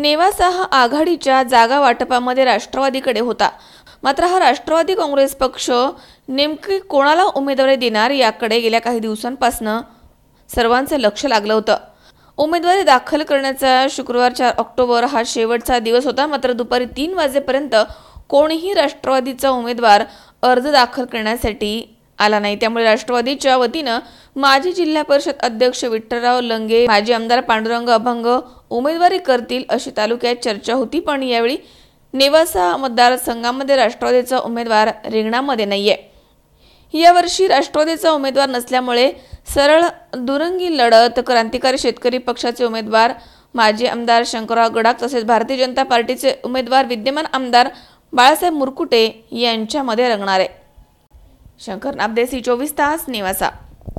नेवासा आघाडीच्या जागा वाटपामध्ये राष्ट्रवादीकडे होता मात्र हा राष्ट्रवादी काँग्रेस पक्ष नेमकी कोणाला उमेदवारी देणार याकडे गेल्या काही दिवसांपासून सर्वांचं लक्ष लागलं होतं उमेदवारी दाखल करण्याचा शुक्रवार चार ऑक्टोबर हा शेवटचा दिवस होता मात्र दुपारी तीन वाजेपर्यंत कोणीही राष्ट्रवादीचा उमेदवार अर्ज दाखल करण्यासाठी आला नाही त्यामुळे राष्ट्रवादीच्या वतीनं माजी जिल्हा परिषद अध्यक्ष विठ्ठलराव लंगे माजी आमदार पांडुरंग अभंग उमेदवारी करतील अशी तालुक्यात चर्चा होती पण यावेळी नेवासा मतदारसंघामध्ये राष्ट्रवादीचा उमेदवार रिंगणामध्ये नाहीये यावर्षी राष्ट्रवादीचा उमेदवार नसल्यामुळे सरळ दुरंगी लढत क्रांतिकारी शेतकरी पक्षाचे उमेदवार माजी आमदार शंकरराव गडाख तसेच भारतीय जनता पार्टीचे उमेदवार विद्यमान आमदार बाळासाहेब मुरकुटे यांच्यामध्ये रंगणार आहे शंकर नाबदेसी चोवीस तास नेवासा